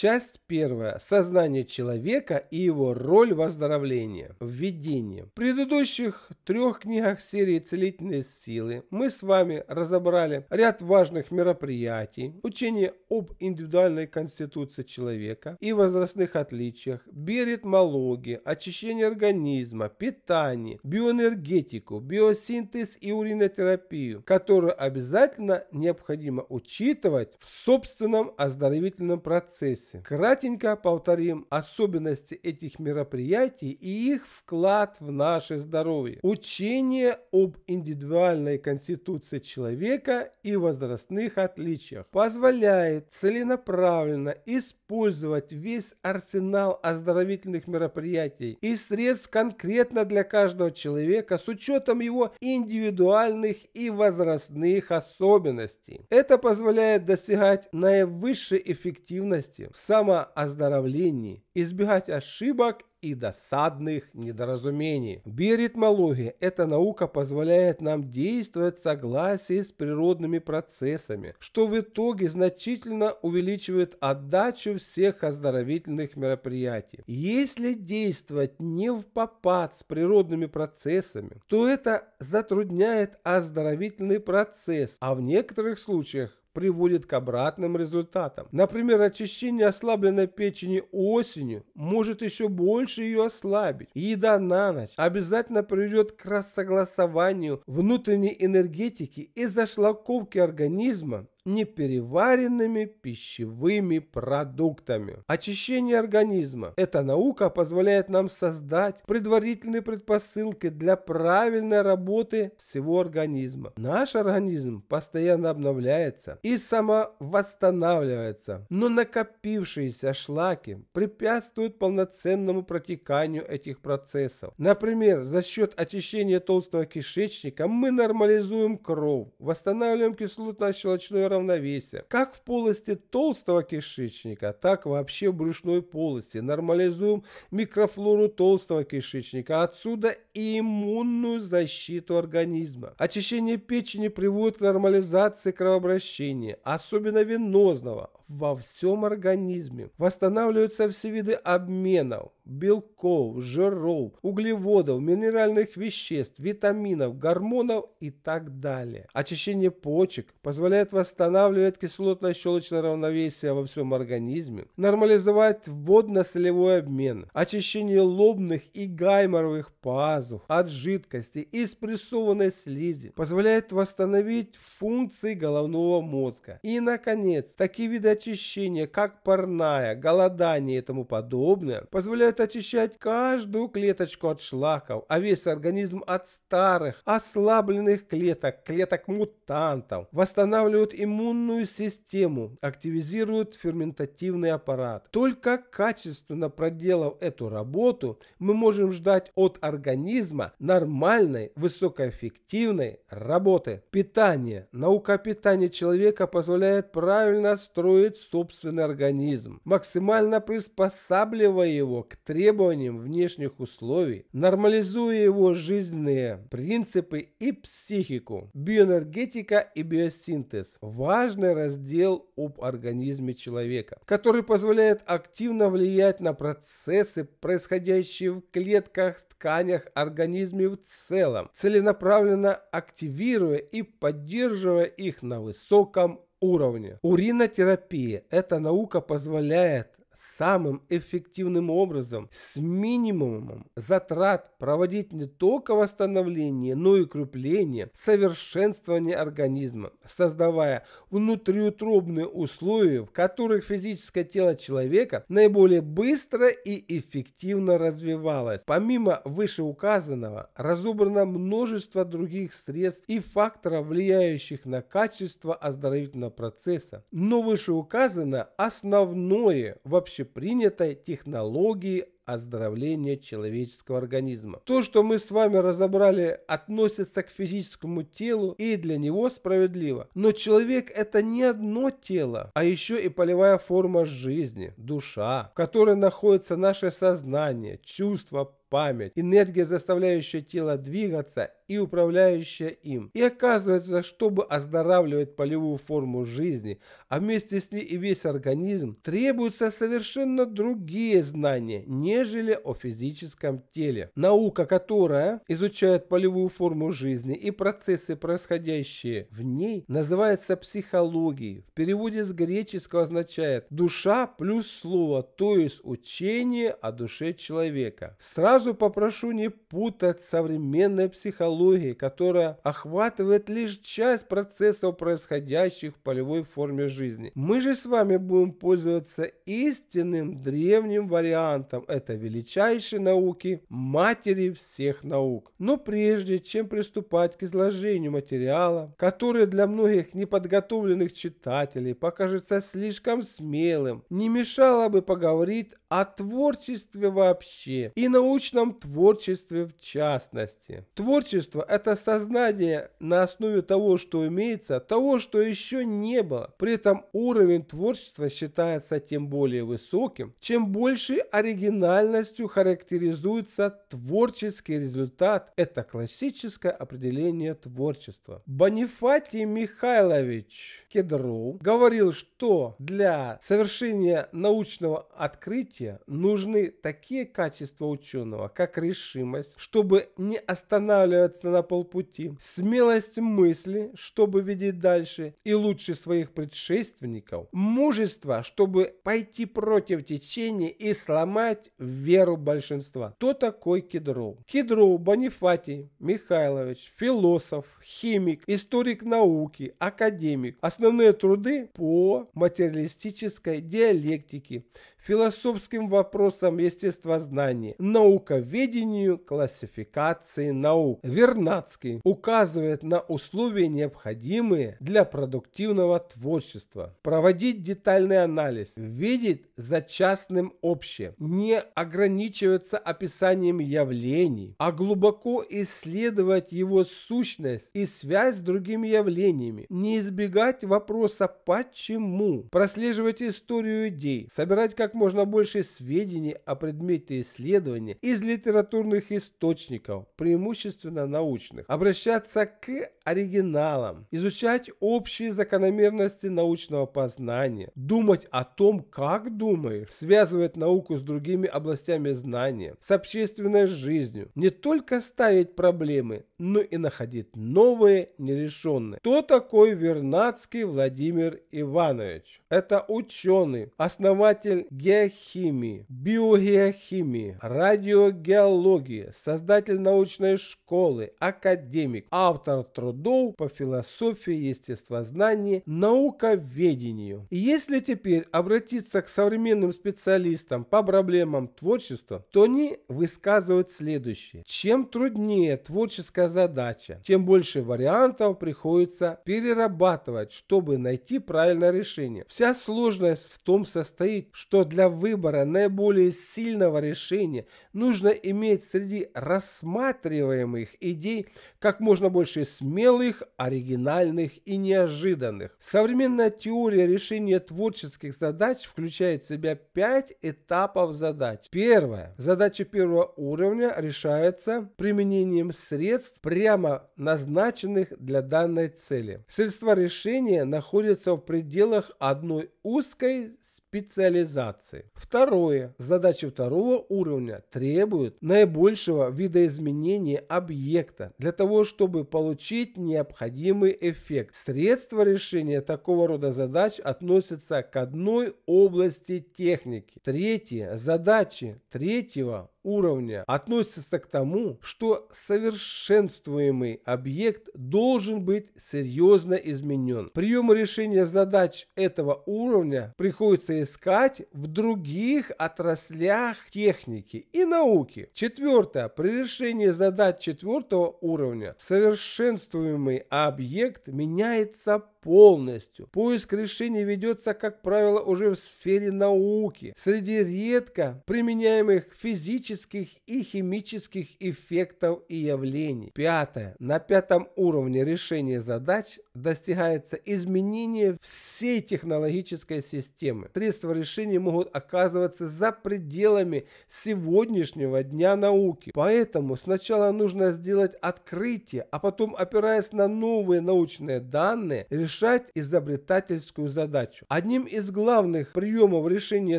Часть первая. Сознание человека и его роль выздоровления. Введение. В предыдущих трех книгах серии «Целительные силы» мы с вами разобрали ряд важных мероприятий, учение об индивидуальной конституции человека и возрастных отличиях, биоритмологии, очищение организма, питание, биоэнергетику, биосинтез и уринотерапию, которую обязательно необходимо учитывать в собственном оздоровительном процессе Одессы. Кратенько повторим особенности этих мероприятий и их вклад в наше здоровье. Учение об индивидуальной конституции человека и возрастных отличиях позволяет целенаправленно использовать весь арсенал оздоровительных мероприятий и средств конкретно для каждого человека с учетом его индивидуальных и возрастных особенностей. Это позволяет достигать наивысшей эффективности в самооздоровлении, избегать ошибок и досадных недоразумений. Биоритмология – это наука позволяет нам действовать в согласии с природными процессами, что в итоге значительно увеличивает отдачу всех оздоровительных мероприятий. Если действовать не в попад с природными процессами, то это затрудняет оздоровительный процесс, а в некоторых случаях приводит к обратным результатам. Например, очищение ослабленной печени осенью может еще больше ее ослабить. еда на ночь обязательно приведет к рассогласованию внутренней энергетики и зашлаковке организма непереваренными пищевыми продуктами. Очищение организма. Эта наука позволяет нам создать предварительные предпосылки для правильной работы всего организма. Наш организм постоянно обновляется и самовосстанавливается, но накопившиеся шлаки препятствуют полноценному протеканию этих процессов. Например, за счет очищения толстого кишечника мы нормализуем кровь, восстанавливаем кислотно-щелочной работу равновесия, как в полости толстого кишечника, так вообще в брюшной полости. Нормализуем микрофлору толстого кишечника, отсюда и иммунную защиту организма. Очищение печени приводит к нормализации кровообращения, особенно венозного во всем организме. Восстанавливаются все виды обменов, белков, жиров, углеводов, минеральных веществ, витаминов, гормонов и так далее. Очищение почек позволяет восстанавливать кислотно-щелочное равновесие во всем организме, нормализовать водно-солевой обмен, очищение лобных и гайморовых пазух от жидкости и спрессованной слизи, позволяет восстановить функции головного мозга. И, наконец, такие виды очищение, как парная, голодание и тому подобное, позволяют очищать каждую клеточку от шлаков, а весь организм от старых, ослабленных клеток, клеток-мутантов, восстанавливают иммунную систему, активизируют ферментативный аппарат. Только качественно проделав эту работу, мы можем ждать от организма нормальной, высокоэффективной работы. Питание. Наука питания человека позволяет правильно строить контролирует собственный организм, максимально приспосабливая его к требованиям внешних условий, нормализуя его жизненные принципы и психику. Биоэнергетика и биосинтез – важный раздел об организме человека, который позволяет активно влиять на процессы, происходящие в клетках, тканях, организме в целом, целенаправленно активируя и поддерживая их на высоком уровне. Уринотерапия – эта наука позволяет самым эффективным образом, с минимумом затрат проводить не только восстановление, но и укрепление, совершенствование организма, создавая внутриутробные условия, в которых физическое тело человека наиболее быстро и эффективно развивалось. Помимо вышеуказанного, разобрано множество других средств и факторов, влияющих на качество оздоровительного процесса. Но вышеуказано основное в общепринятой технологии оздоровления человеческого организма. То, что мы с вами разобрали, относится к физическому телу и для него справедливо. Но человек это не одно тело, а еще и полевая форма жизни, душа, в которой находится наше сознание, чувства, память, энергия, заставляющая тело двигаться и управляющая им. И оказывается, чтобы оздоравливать полевую форму жизни, а вместе с ней и весь организм, требуются совершенно другие знания, нежели о физическом теле. Наука, которая изучает полевую форму жизни и процессы, происходящие в ней, называется психологией. В переводе с греческого означает «душа плюс слово», то есть учение о душе человека. Сразу попрошу не путать современной психологии услуги, которая охватывает лишь часть процессов, происходящих в полевой форме жизни. Мы же с вами будем пользоваться истинным древним вариантом этой величайшей науки, матери всех наук. Но прежде чем приступать к изложению материала, который для многих неподготовленных читателей покажется слишком смелым, не мешало бы поговорить о творчестве вообще и научном творчестве в частности. Творчество творчество – это сознание на основе того, что имеется, того, что еще не было. При этом уровень творчества считается тем более высоким, чем большей оригинальностью характеризуется творческий результат. Это классическое определение творчества. Бонифатий Михайлович Кедров говорил, что для совершения научного открытия нужны такие качества ученого, как решимость, чтобы не останавливаться оказаться на полпути, смелость мысли, чтобы видеть дальше и лучше своих предшественников, мужество, чтобы пойти против течения и сломать веру большинства. Кто такой Кедров? Кедров Бонифатий Михайлович, философ, химик, историк науки, академик. Основные труды по материалистической диалектике, философским вопросам естествознания, науковедению, классификации наук. Вернадский указывает на условия, необходимые для продуктивного творчества. Проводить детальный анализ, видеть за частным общее, не ограничиваться описанием явлений, а глубоко исследовать его сущность и связь с другими явлениями, не избегать вопроса «почему?», прослеживать историю идей, собирать как можно больше сведений о предмете исследования из литературных источников, преимущественно научных, обращаться к оригиналам, изучать общие закономерности научного познания, думать о том, как думаешь, связывать науку с другими областями знания, с общественной жизнью, не только ставить проблемы, но и находить новые нерешенные. Кто такой Вернадский Владимир Иванович? Это ученый, основатель геохимии, биогеохимии, радиогеологии, создатель научной школы, академик, автор трудов по философии естествознания, науковедению. И если теперь обратиться к современным специалистам по проблемам творчества, то они высказывают следующее. Чем труднее творческая задача. Чем больше вариантов приходится перерабатывать, чтобы найти правильное решение. Вся сложность в том состоит, что для выбора наиболее сильного решения нужно иметь среди рассматриваемых идей как можно больше смелых, оригинальных и неожиданных. Современная теория решения творческих задач включает в себя пять этапов задач. Первое. Задача первого уровня решается применением средств прямо назначенных для данной цели. Средства решения находятся в пределах одной узкой специализации. Второе. Задачи второго уровня требуют наибольшего видоизменения объекта для того, чтобы получить необходимый эффект. Средства решения такого рода задач относятся к одной области техники. Третье. Задачи третьего уровня относятся к тому, что совершенствуемый объект должен быть серьезно изменен. Приемы решения задач этого уровня приходится искать в других отраслях техники и науки. Четвертое. При решении задач четвертого уровня совершенствуемый объект меняется полностью. Поиск решений ведется, как правило, уже в сфере науки, среди редко применяемых физических и химических эффектов и явлений. Пятое. На пятом уровне решения задач достигается изменение всей технологической системы. Средства решения могут оказываться за пределами сегодняшнего дня науки. Поэтому сначала нужно сделать открытие, а потом, опираясь на новые научные данные, решить решать изобретательскую задачу. Одним из главных приемов решения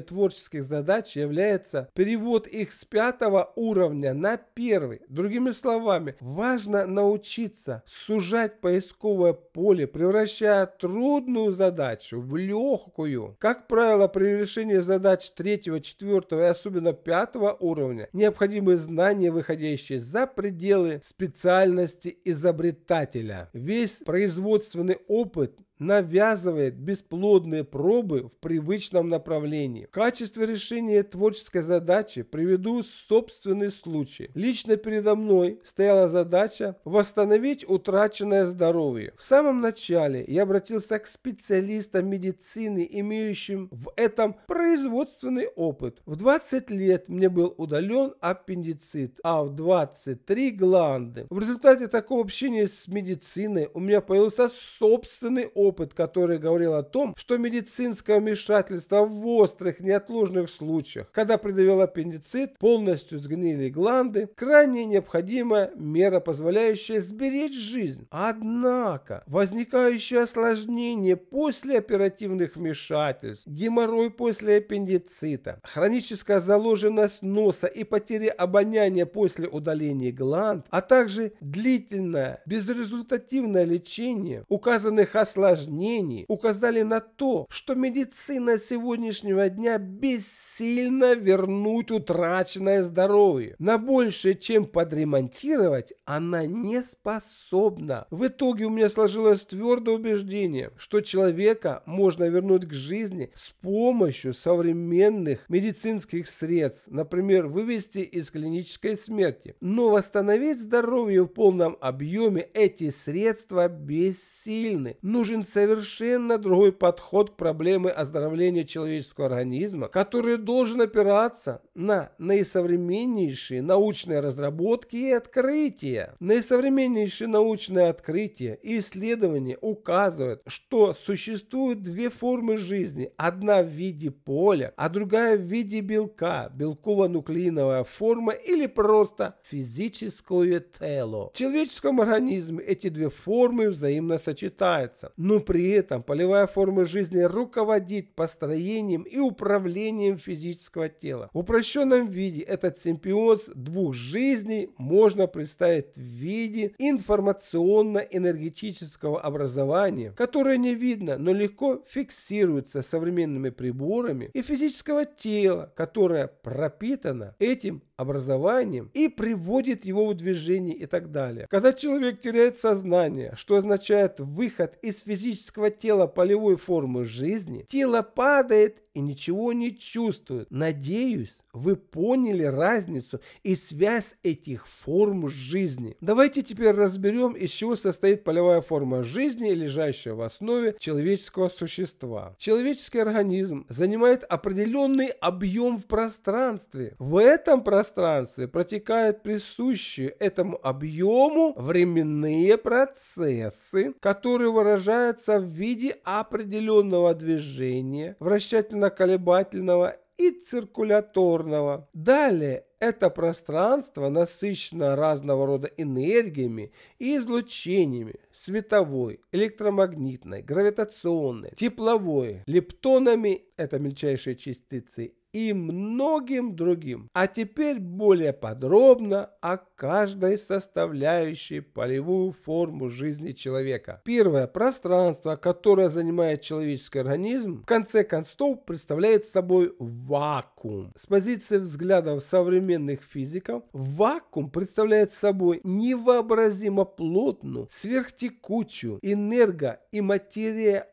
творческих задач является перевод их с пятого уровня на первый. Другими словами, важно научиться сужать поисковое поле, превращая трудную задачу в легкую. Как правило, при решении задач третьего, четвертого и особенно пятого уровня необходимы знания, выходящие за пределы специальности изобретателя. Весь производственный опыт with навязывает бесплодные пробы в привычном направлении. В качестве решения творческой задачи приведу собственный случай. Лично передо мной стояла задача восстановить утраченное здоровье. В самом начале я обратился к специалистам медицины, имеющим в этом производственный опыт. В 20 лет мне был удален аппендицит, а в 23 гланды. В результате такого общения с медициной у меня появился собственный опыт опыт, который говорил о том, что медицинское вмешательство в острых неотложных случаях, когда придавил аппендицит, полностью сгнили гланды, крайне необходимая мера, позволяющая сберечь жизнь. Однако, возникающие осложнения после оперативных вмешательств, геморрой после аппендицита, хроническая заложенность носа и потеря обоняния после удаления гланд, а также длительное безрезультативное лечение указанных осложнений осложнений указали на то, что медицина сегодняшнего дня бессильно вернуть утраченное здоровье. На больше, чем подремонтировать, она не способна. В итоге у меня сложилось твердое убеждение, что человека можно вернуть к жизни с помощью современных медицинских средств, например, вывести из клинической смерти. Но восстановить здоровье в полном объеме эти средства бессильны. Нужен совершенно другой подход к проблеме оздоровления человеческого организма, который должен опираться на наисовременнейшие научные разработки и открытия. Наисовременнейшие научные открытия и исследования указывают, что существуют две формы жизни. Одна в виде поля, а другая в виде белка, белково-нуклеиновая форма или просто физическое тело. В человеческом организме эти две формы взаимно сочетаются но при этом полевая форма жизни руководит построением и управлением физического тела. В упрощенном виде этот симбиоз двух жизней можно представить в виде информационно-энергетического образования, которое не видно, но легко фиксируется современными приборами и физического тела, которое пропитано этим образованием и приводит его в движение и так далее. Когда человек теряет сознание, что означает выход из физического тела полевой формы жизни, тело падает и ничего не чувствует. Надеюсь, вы поняли разницу и связь этих форм жизни. Давайте теперь разберем, из чего состоит полевая форма жизни, лежащая в основе человеческого существа. Человеческий организм занимает определенный объем в пространстве. В этом пространстве пространстве протекают присущие этому объему временные процессы, которые выражаются в виде определенного движения, вращательно-колебательного и циркуляторного. Далее это пространство насыщено разного рода энергиями и излучениями световой, электромагнитной, гравитационной, тепловой, лептонами, это мельчайшие частицы, и многим другим. А теперь более подробно о каждой составляющей полевую форму жизни человека. Первое пространство, которое занимает человеческий организм, в конце концов представляет собой вакуум. С позиции взглядов современных физиков, вакуум представляет собой невообразимо плотную, сверхтекучую, энерго- и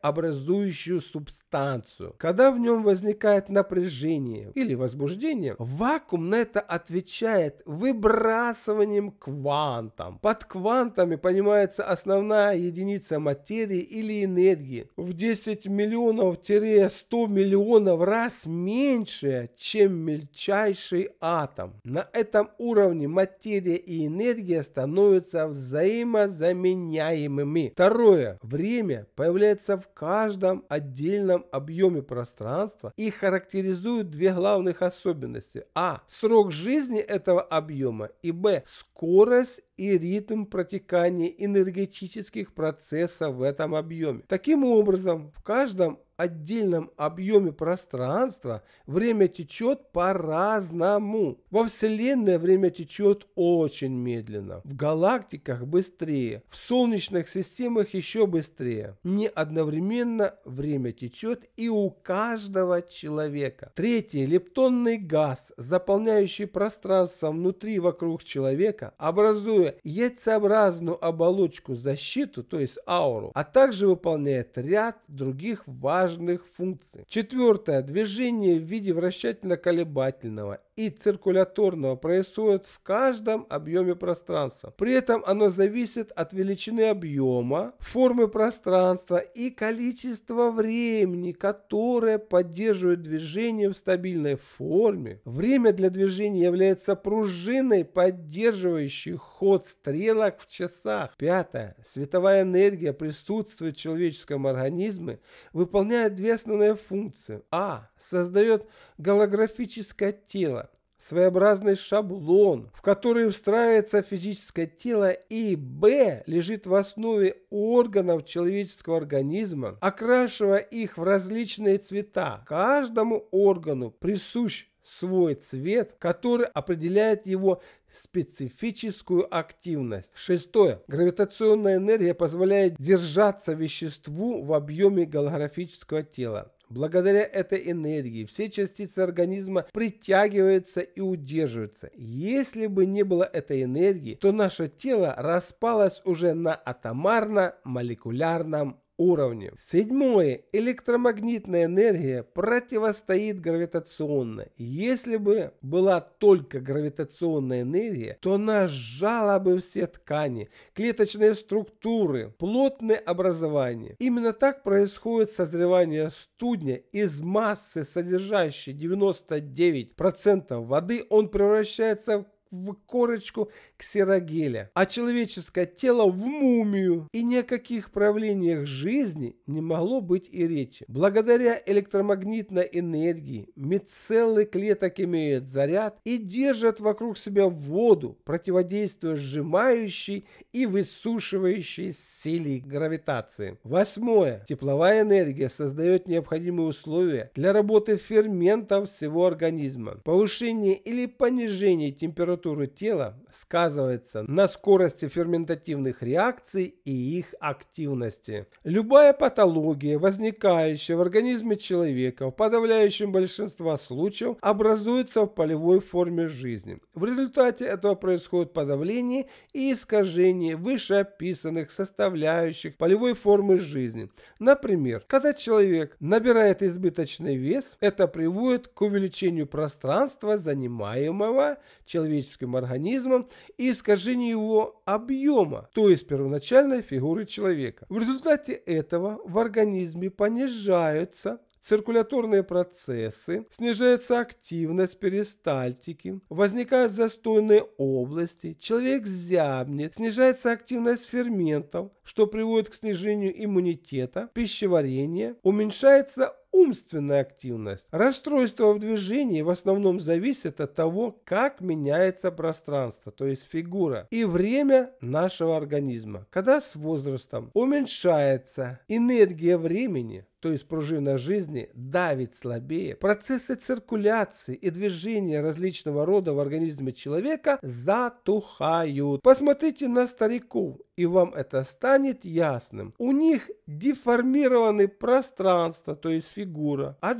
образующую субстанцию. Когда в нем возникает напряжение, возбуждение или возбуждение, вакуум на это отвечает выбрасыванием квантом. Под квантами понимается основная единица материи или энергии в 10 миллионов-100 миллионов раз меньше, чем мельчайший атом. На этом уровне материя и энергия становятся взаимозаменяемыми. Второе. Время появляется в каждом отдельном объеме пространства и характеризует две главных особенности. А. Срок жизни этого объема и Б. Скорость и ритм протекания энергетических процессов в этом объеме. Таким образом, в каждом отдельном объеме пространства время течет по-разному. Во Вселенной время течет очень медленно, в галактиках быстрее, в солнечных системах еще быстрее. Не одновременно время течет и у каждого человека. Третий лептонный газ, заполняющий пространство внутри вокруг человека, образуя формируя яйцеобразную оболочку-защиту, то есть ауру, а также выполняет ряд других важных функций. Четвертое. Движение в виде вращательно-колебательного и циркуляторного происходит в каждом объеме пространства. При этом оно зависит от величины объема, формы пространства и количества времени, которое поддерживает движение в стабильной форме. Время для движения является пружиной, поддерживающей ход стрелок в часах. Пятое. Световая энергия присутствует в человеческом организме, выполняет две основные функции. А. Создает голографическое тело, своеобразный шаблон, в который встраивается физическое тело, и Б лежит в основе органов человеческого организма, окрашивая их в различные цвета. Каждому органу присущ свой цвет, который определяет его специфическую активность. Шестое. Гравитационная энергия позволяет держаться веществу в объеме голографического тела. Благодаря этой энергии все частицы организма притягиваются и удерживаются. Если бы не было этой энергии, то наше тело распалось уже на атомарно-молекулярном уровне. Седьмое. Электромагнитная энергия противостоит гравитационной. Если бы была только гравитационная энергия, то она сжала бы все ткани, клеточные структуры, плотное образование. Именно так происходит созревание студня из массы, содержащей 99% воды, он превращается в в корочку ксерогеля, а человеческое тело в мумию, и ни о каких правлениях жизни не могло быть и речи. Благодаря электромагнитной энергии мицеллы клеток имеют заряд и держат вокруг себя воду, противодействуя сжимающей и высушивающей силе гравитации. Восьмое. Тепловая энергия создает необходимые условия для работы ферментов всего организма. Повышение или понижение температуры температуры тела сказывается на скорости ферментативных реакций и их активности. Любая патология, возникающая в организме человека в подавляющем большинстве случаев, образуется в полевой форме жизни. В результате этого происходит подавление и искажение вышеописанных составляющих полевой формы жизни. Например, когда человек набирает избыточный вес, это приводит к увеличению пространства, занимаемого человеческим человеческим организмом и искажение его объема, то есть первоначальной фигуры человека. В результате этого в организме понижаются циркуляторные процессы, снижается активность перистальтики, возникают застойные области, человек зябнет, снижается активность ферментов, что приводит к снижению иммунитета, пищеварения, уменьшается умственная активность. Расстройства в движении в основном зависят от того, как меняется пространство, то есть фигура, и время нашего организма. Когда с возрастом уменьшается энергия времени, то есть пружина жизни, давит слабее, процессы циркуляции и движения различного рода в организме человека затухают. Посмотрите на стариков и вам это станет ясным. У них деформированы пространство, то есть фигура, от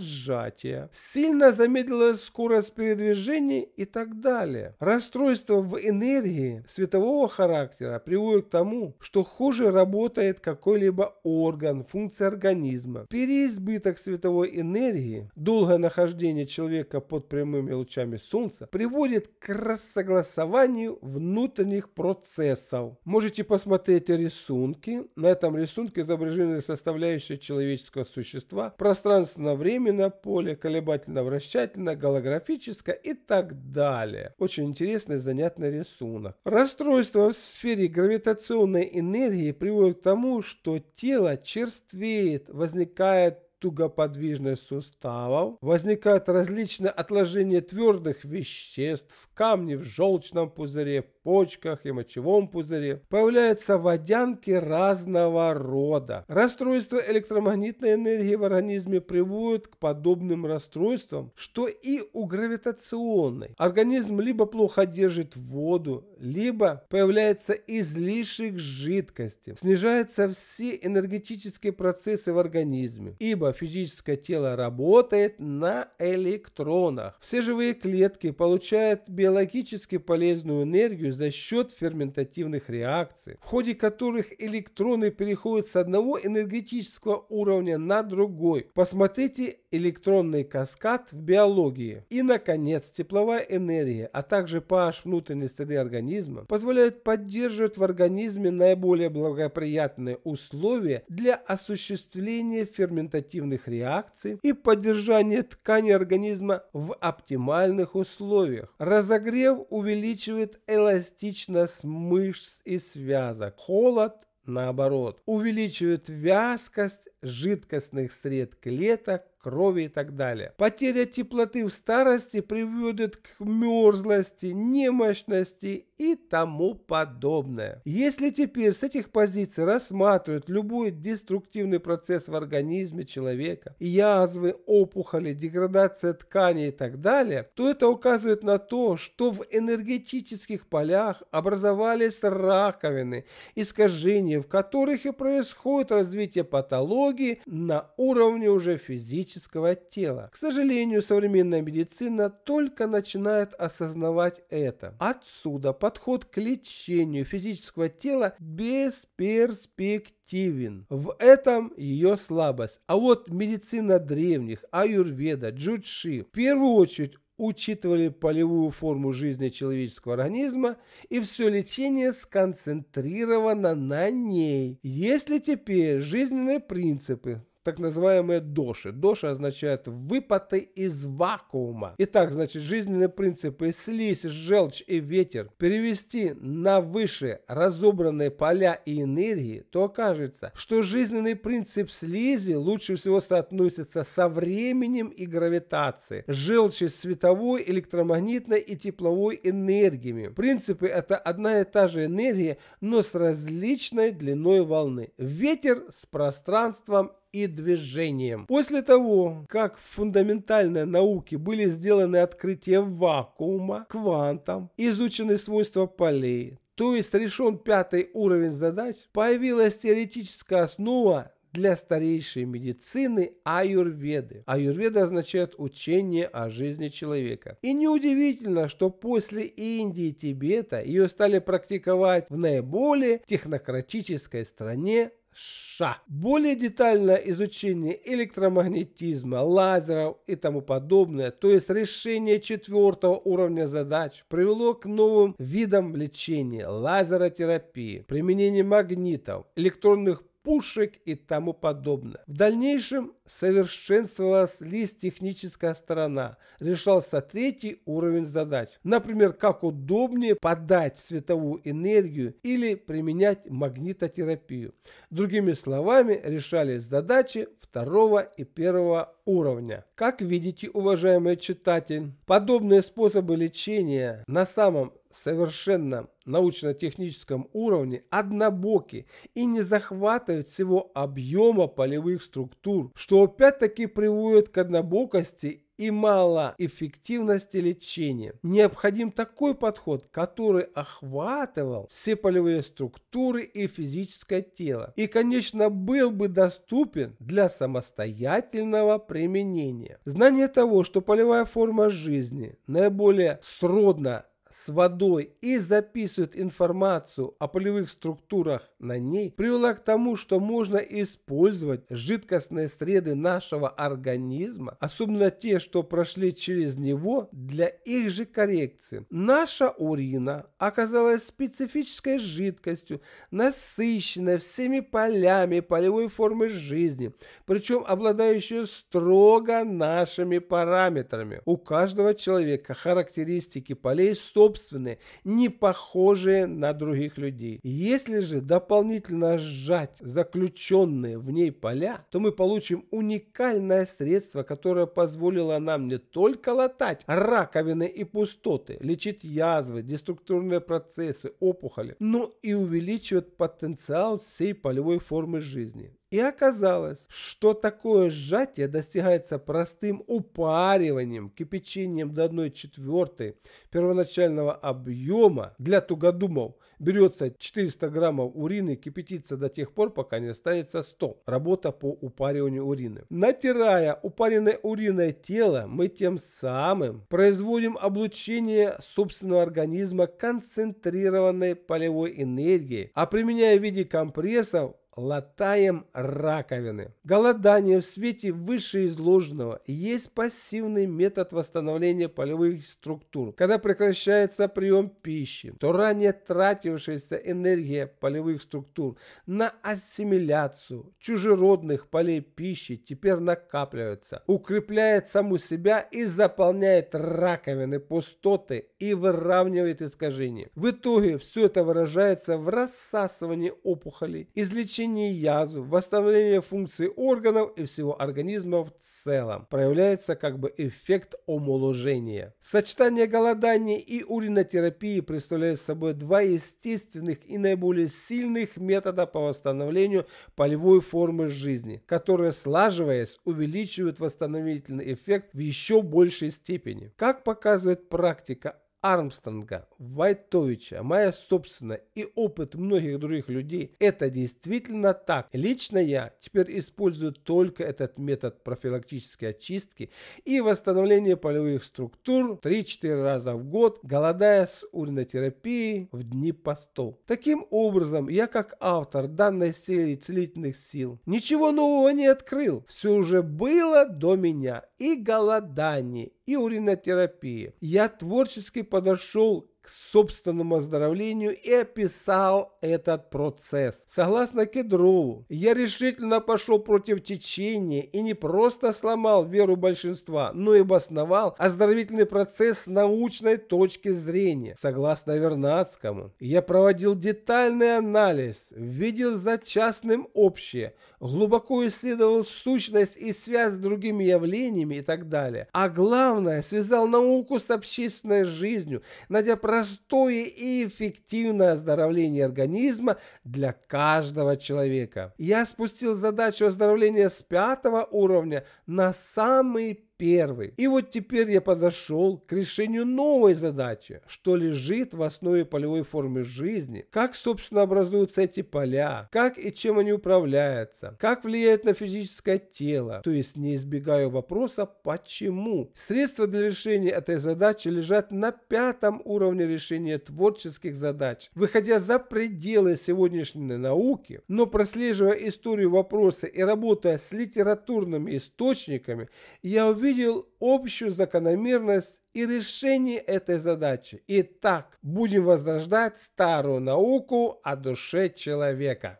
сильно замедлилась скорость передвижения и так далее. Расстройство в энергии светового характера приводит к тому, что хуже работает какой-либо орган, функция организма. Переизбыток световой энергии, долгое нахождение человека под прямыми лучами солнца приводит к рассогласованию внутренних процессов. Можете посмотреть рассмотреть рисунки. На этом рисунке изображены составляющие человеческого существа, пространственно-временное поле, колебательно-вращательное, голографическое и так далее. Очень интересный занятный рисунок. Расстройство в сфере гравитационной энергии приводит к тому, что тело черствеет, возникает тугоподвижность суставов, возникают различные отложения твердых веществ, камни в желчном пузыре, почках и мочевом пузыре, появляются водянки разного рода. Расстройство электромагнитной энергии в организме приводит к подобным расстройствам, что и у гравитационной. Организм либо плохо держит воду, либо появляется излишек жидкости. Снижаются все энергетические процессы в организме, ибо физическое тело работает на электронах. Все живые клетки получают биологически полезную энергию за счет ферментативных реакций, в ходе которых электроны переходят с одного энергетического уровня на другой. Посмотрите электронный каскад в биологии. И, наконец, тепловая энергия, а также pH внутренней среды организма позволяют поддерживать в организме наиболее благоприятные условия для осуществления ферментативных реакций и поддержания ткани организма в оптимальных условиях. Разогрев увеличивает эластичность эластичность мышц и связок. Холод наоборот, увеличивает вязкость жидкостных сред клеток крови и так далее. Потеря теплоты в старости приведет к мерзлости, немощности и тому подобное. Если теперь с этих позиций рассматривают любой деструктивный процесс в организме человека, язвы, опухоли, деградация тканей и так далее, то это указывает на то, что в энергетических полях образовались раковины, искажения, в которых и происходит развитие патологии на уровне уже физического физического тела. К сожалению, современная медицина только начинает осознавать это. Отсюда подход к лечению физического тела бесперспективен. В этом ее слабость. А вот медицина древних, аюрведа, джудши в первую очередь учитывали полевую форму жизни человеческого организма, и все лечение сконцентрировано на ней. Если теперь жизненные принципы так называемые доши. Доши означают выпады из вакуума. Итак, значит, жизненные принципы слизь, желчь и ветер перевести на выше разобранные поля и энергии, то окажется, что жизненный принцип слизи лучше всего соотносится со временем и гравитацией, желчи с световой, электромагнитной и тепловой энергиями. Принципы это одна и та же энергия, но с различной длиной волны. Ветер с пространством и движением. После того, как в фундаментальной науке были сделаны открытия вакуума, квантом, изучены свойства полей, то есть решен пятый уровень задач, появилась теоретическая основа для старейшей медицины аюрведы. Аюрведа означает учение о жизни человека. И неудивительно, что после Индии и Тибета ее стали практиковать в наиболее технократической стране США. Более детальное изучение электромагнетизма, лазеров и тому подобное, то есть решение четвертого уровня задач, привело к новым видам лечения лазеротерапии, применения магнитов, электронных пушек и тому подобное. В дальнейшем совершенствовалась лишь техническая сторона, решался третий уровень задач. Например, как удобнее подать световую энергию или применять магнитотерапию. Другими словами, решались задачи второго и первого уровня. Как видите, уважаемый читатель, подобные способы лечения на самом совершенном научно-техническом уровне однобоки и не захватывает всего объема полевых структур, что опять-таки приводит к однобокости и малоэффективности лечения. Необходим такой подход, который охватывал все полевые структуры и физическое тело и, конечно, был бы доступен для самостоятельного применения. Знание того, что полевая форма жизни наиболее сродна с водой и записывает информацию о полевых структурах на ней, привела к тому, что можно использовать жидкостные среды нашего организма, особенно те, что прошли через него, для их же коррекции. Наша урина оказалась специфической жидкостью, насыщенной всеми полями полевой формы жизни, причем обладающей строго нашими параметрами. У каждого человека характеристики полей 100 собственные, не похожие на других людей. Если же дополнительно сжать заключенные в ней поля, то мы получим уникальное средство, которое позволило нам не только латать раковины и пустоты, лечить язвы, деструктурные процессы, опухоли, но и увеличивать потенциал всей полевой формы жизни. И оказалось, что такое сжатие достигается простым упариванием, кипячением до 1 четвертой первоначального объема. Для тугодумов берется 400 граммов урины, и кипятится до тех пор, пока не останется 100. Работа по упариванию урины. Натирая упаренной уриной тело, мы тем самым производим облучение собственного организма концентрированной полевой энергией. а применяя в виде компрессов латаем раковины. Голодание в свете вышеизложенного есть пассивный метод восстановления полевых структур. Когда прекращается прием пищи, то ранее тратившаяся энергия полевых структур на ассимиляцию чужеродных полей пищи теперь накапливается, укрепляет саму себя и заполняет раковины, пустоты и выравнивает искажения. В итоге все это выражается в рассасывании опухолей, излечении лечении язв, восстановление функций органов и всего организма в целом. Проявляется как бы эффект омоложения. Сочетание голодания и уринотерапии представляет собой два естественных и наиболее сильных метода по восстановлению полевой формы жизни, которые, слаживаясь, увеличивают восстановительный эффект в еще большей степени. Как показывает практика, Армстронга, Вайтовича, моя собственная и опыт многих других людей, это действительно так. Лично я теперь использую только этот метод профилактической очистки и восстановления полевых структур 3-4 раза в год, голодая с уринотерапией в дни постов. Таким образом, я как автор данной серии целительных сил ничего нового не открыл. Все уже было до меня и голодание, и уринотерапия. Я творчески подошел собственному оздоровлению и описал этот процесс. Согласно Кедрову, я решительно пошел против течения и не просто сломал веру большинства, но и обосновал оздоровительный процесс с научной точки зрения. Согласно Вернадскому, я проводил детальный анализ, видел за частным общее, глубоко исследовал сущность и связь с другими явлениями и так далее. А главное, связал науку с общественной жизнью, найдя правильные простое и эффективное оздоровление организма для каждого человека. Я спустил задачу оздоровления с пятого уровня на самый первый. И вот теперь я подошел к решению новой задачи, что лежит в основе полевой формы жизни, как, собственно, образуются эти поля, как и чем они управляются, как влияют на физическое тело, то есть не избегаю вопроса «почему?». Средства для решения этой задачи лежат на пятом уровне решения творческих задач, выходя за пределы сегодняшней науки, но прослеживая историю вопроса и работая с литературными источниками, я уверен, увидел общую закономерность и решение этой задачи. Итак, будем возрождать старую науку о душе человека.